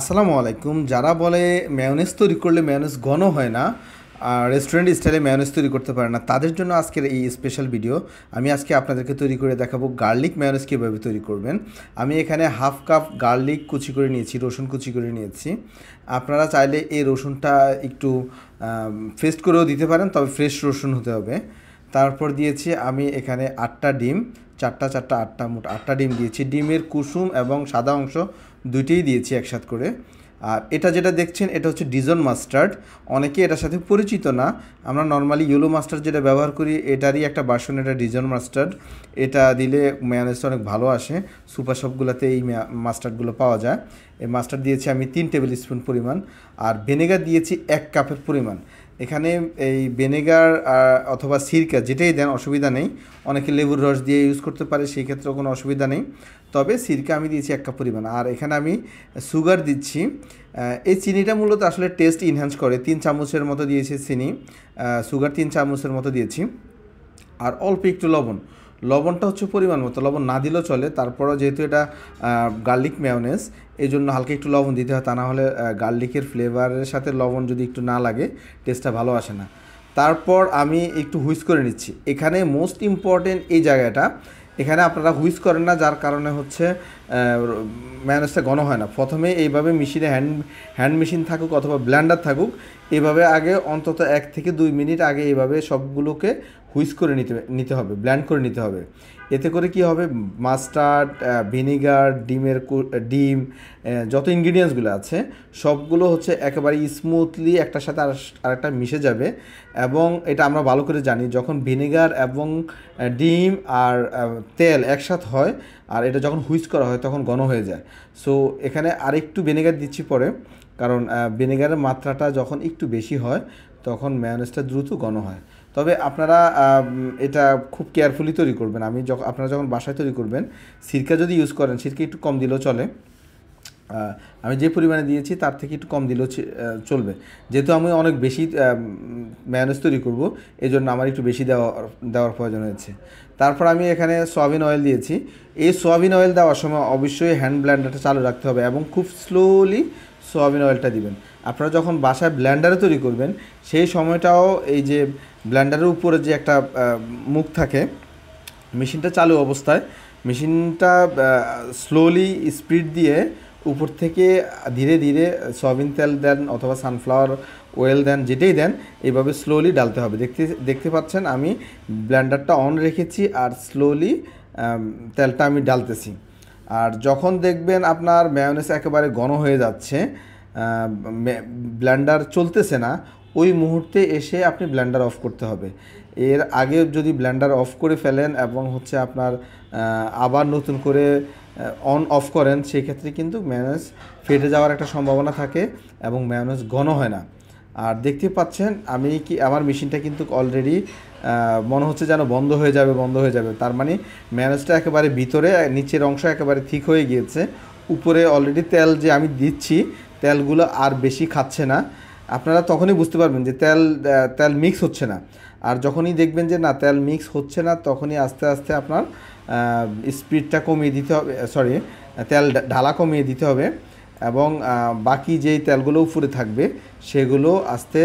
আসসালামু আলাইকুম যারা বলে ম্যানেজ তৈরি করলে ম্যানেজ ঘন হয় না রেস্টুরেন্ট স্টাইলে ম্যানেজ তৈরি করতে পারে না তাদের জন্য আজকের এই স্পেশাল ভিডিও আমি আজকে আপনাদেরকে তৈরি করে দেখাবো গার্লিক ম্যানেজ কীভাবে তৈরি করবেন আমি এখানে হাফ কাপ গার্লিক কুচি করে নিয়েছি রসুন কুচি করে নিয়েছি আপনারা চাইলে এই রসুনটা একটু ফেস্ট করেও দিতে পারেন তবে ফ্রেশ রসুন হতে হবে তারপর দিয়েছি আমি এখানে আটটা ডিম চারটা চারটা আটটা মোট আটটা ডিম দিয়েছি ডিমের কুসুম এবং সাদা অংশ দুইটিই দিয়েছি একসাথ করে আর এটা যেটা দেখছেন এটা হচ্ছে ডিজন মাস্টার্ড অনেকে এটার সাথে পরিচিত না আমরা নর্মালি ইয়েলো মাস্টার্ড যেটা ব্যবহার করি এটারই একটা বাসন এটা ডিজন মাস্টার্ড এটা দিলে ম্যানেজ অনেক ভালো আসে সুপার শপগুলোতে এই মাস্টার্ডগুলো পাওয়া যায় এই মাস্টার্ড দিয়েছি আমি তিন টেবিল স্পুন পরিমাণ আর ভিনেগার দিয়েছি এক কাপের পরিমাণ এখানে এই ভিনেগার অথবা সিরকা যেটাই দেন অসুবিধা নেই অনেকে লেবুর রস দিয়ে ইউজ করতে পারে সেই ক্ষেত্রেও কোনো অসুবিধা নেই তবে সিরকা আমি দিয়েছি এক কাপ পরিমাণ আর এখানে আমি সুগার দিচ্ছি এই চিনিটা মূলত আসলে টেস্ট ইনহ্যান্স করে তিন চামচের মতো দিয়েছি চিনি সুগার তিন চামচের মতো দিয়েছি আর অল্প একটু লবণ লবণটা হচ্ছে পরিমাণ মতো লবণ না দিলেও চলে তারপরও যেহেতু এটা গার্লিক মেয়নেস এই জন্য হালকা একটু লবণ দিতে হয় তা না হলে গার্লিকের ফ্লেভারের সাথে লবণ যদি একটু না লাগে টেস্টটা ভালো আসে না তারপর আমি একটু হুইস করে নিচ্ছি এখানে মোস্ট ইম্পর্টেন্ট এই জায়গাটা এখানে আপনারা হুইস করেন না যার কারণে হচ্ছে ম্যানেজটা গণ হয় না প্রথমে এইভাবে মেশিনে হ্যান্ড হ্যান্ড মেশিন থাকুক অথবা ব্ল্যান্ডার থাকুক এভাবে আগে অন্তত এক থেকে দুই মিনিট আগে এইভাবে সবগুলোকে হুইস করে নিতে নিতে হবে ব্ল্যান্ড করে নিতে হবে এতে করে কি হবে মাস্টার্ড ভিনিগার ডিমের ডিম যত ইনগ্রিডিয়েন্টসগুলো আছে সবগুলো হচ্ছে একেবারে স্মুথলি একটার সাথে আরেকটা মিশে যাবে এবং এটা আমরা ভালো করে জানি যখন ভিনিগার এবং ডিম আর তেল একসাথে হয় আর এটা যখন হুইস করা হয় হয় তখন ঘন হয়ে যায় সো এখানে আরেকটু ভিনেগার দিচ্ছি পরে কারণ ভিনেগারের মাত্রাটা যখন একটু বেশি হয় তখন ম্যানেজটা দ্রুত ঘন হয় তবে আপনারা এটা খুব কেয়ারফুলি তৈরি করবেন আমি যখন আপনারা যখন বাসায় তৈরি করবেন সিরকা যদি ইউজ করেন সিরকা একটু কম দিলেও চলে আমি যে পরিমাণে দিয়েছি তার থেকে একটু কম দিলেও চলবে যেহেতু আমি অনেক বেশি ম্যানেজ তৈরি করব এই জন্য আমার একটু বেশি দেওয়া দেওয়ার প্রয়োজন হয়েছে তারপর আমি এখানে সোয়াবিন অয়েল দিয়েছি এই সোয়াবিন অয়েল দেওয়ার সময় অবশ্যই হ্যান্ড ব্লেন্ডারটা চালু রাখতে হবে এবং খুব স্লোলি সয়াবিন অয়েলটা দিবেন আপনারা যখন বাসায় ব্ল্যান্ডারে তৈরি করবেন সেই সময়টাও এই যে ব্ল্যান্ডারের উপরে যে একটা মুখ থাকে মেশিনটা চালু অবস্থায় মেশিনটা স্লোলি স্পিড দিয়ে উপর থেকে ধীরে ধীরে সয়াবিন তেল দেন অথবা সানফ্লাওয়ার ওয়েল দেন যেটাই দেন এইভাবে স্লোলি ডালতে হবে দেখতে দেখতে পাচ্ছেন আমি ব্ল্যান্ডারটা অন রেখেছি আর স্লোলি তেলটা আমি ডালতেছি আর যখন দেখবেন আপনার ম্যায়নেস একেবারে ঘন হয়ে যাচ্ছে ব্ল্যান্ডার চলতেছে না ওই মুহূর্তে এসে আপনি ব্ল্যান্ডার অফ করতে হবে এর আগে যদি ব্ল্যান্ডার অফ করে ফেলেন এবং হচ্ছে আপনার আবার নতুন করে অন অফ করেন সেই ক্ষেত্রে কিন্তু ম্যানেজ ফেটে যাওয়ার একটা সম্ভাবনা থাকে এবং ম্যানেজ ঘন হয় না আর দেখতে পাচ্ছেন আমি কি আমার মেশিনটা কিন্তু অলরেডি মনে হচ্ছে যেন বন্ধ হয়ে যাবে বন্ধ হয়ে যাবে তার মানে ম্যানেজটা একেবারে ভিতরে নিচের অংশ একেবারে ঠিক হয়ে গিয়েছে উপরে অলরেডি তেল যে আমি দিচ্ছি তেলগুলো আর বেশি খাচ্ছে না আপনারা তখনই বুঝতে পারবেন যে তেল তেল মিক্স হচ্ছে না আর যখনই দেখবেন যে না তেল মিক্স হচ্ছে না তখনই আস্তে আস্তে আপনার স্পিডটা কমিয়ে দিতে হবে সরি তেল ঢালা কমিয়ে দিতে হবে এবং বাকি যেই তেলগুলো উপরে থাকবে সেগুলো আস্তে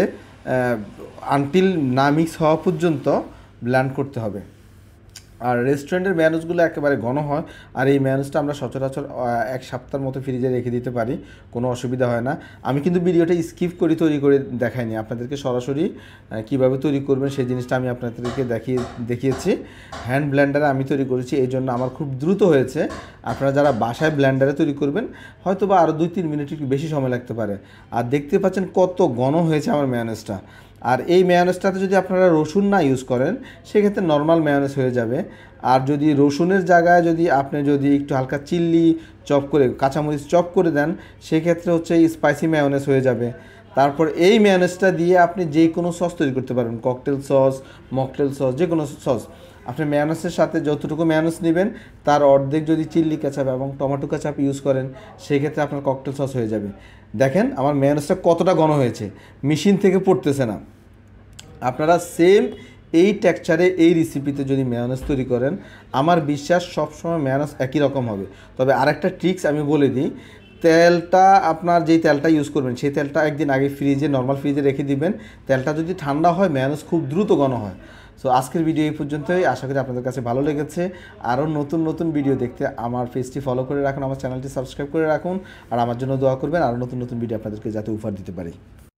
আনটিল না মিক্স হওয়া পর্যন্ত ব্ল্যান্ড করতে হবে আর রেস্টুরেন্টের ম্যানুজগুলো একেবারে ঘন হয় আর এই ম্যানুজটা আমরা সচরাচর এক সপ্তাহের মতো ফ্রিজে রেখে দিতে পারি কোনো অসুবিধা হয় না আমি কিন্তু ভিডিওটা স্কিপ করে তৈরি করে দেখাইনি আপনাদেরকে সরাসরি কিভাবে তৈরি করবেন সেই জিনিসটা আমি আপনাদেরকে দেখিয়ে দেখিয়েছি হ্যান্ড ব্ল্যান্ডারে আমি তৈরি করেছি এই জন্য আমার খুব দ্রুত হয়েছে আপনারা যারা বাসায় ব্ল্যান্ডারে তৈরি করবেন হয়তো বা আরও দুই তিন মিনিট একটু বেশি সময় লাগতে পারে আর দেখতে পাচ্ছেন কত ঘন হয়েছে আমার ম্যানেজটা আর এই মেয়নেজটাতে যদি আপনারা রসুন না ইউজ করেন সেক্ষেত্রে নর্মাল মেয়নেজ হয়ে যাবে আর যদি রসুনের জায়গায় যদি আপনি যদি একটু হালকা চিল্লি চপ করে কাঁচামরিচ চপ করে দেন সেক্ষেত্রে হচ্ছে স্পাইসি মেয়নেজ হয়ে যাবে তারপর এই মেয়নেজটা দিয়ে আপনি যে কোনো সস তৈরি করতে পারেন ককটেল সস মকটেল সস যে কোনো সস আপনি ম্যানোসের সাথে যতটুকু ম্যানোস নেবেন তার অর্ধেক যদি চিল্লি কেচাপ এবং টমেটো কেচাপ ইউজ করেন সেক্ষেত্রে আপনার ককটেল সস হয়ে যাবে দেখেন আমার ম্যানোসটা কতটা ঘন হয়েছে মেশিন থেকে পড়তেছে না আপনারা সেম এই টেক্সচারে এই রেসিপিতে যদি ম্যানোস তৈরি করেন আমার বিশ্বাস সবসময় ম্যানোস একই রকম হবে তবে আরেকটা ট্রিক্স আমি বলে দিই তেলটা আপনার যেই তেলটা ইউজ করবেন সেই তেলটা একদিন আগে ফ্রিজে নর্মাল ফ্রিজে রেখে দিবেন তেলটা যদি ঠান্ডা হয় ম্যানোস খুব দ্রুত ঘন হয় সো আজকের ভিডিও এই পর্যন্তই আশা করি আপনাদের কাছে ভালো লেগেছে আরও নতুন নতুন ভিডিও দেখতে আমার পেজটি ফলো করে রাখুন আমার চ্যানেলটি সাবস্ক্রাইব করে রাখুন আর আমার জন্য দোয়া করবেন আরও নতুন নতুন ভিডিও আপনাদেরকে যাতে উপহার দিতে পারি